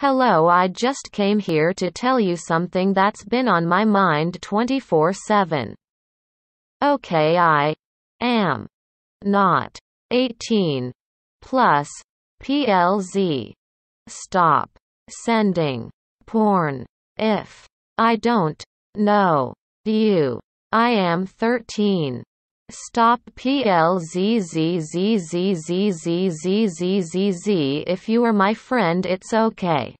Hello I just came here to tell you something that's been on my mind 24-7. Okay I am not 18 plus PLZ. Stop sending porn if I don't know you. I am 13 Stop PLZZZZZZZZZZZ If you are my friend it's okay.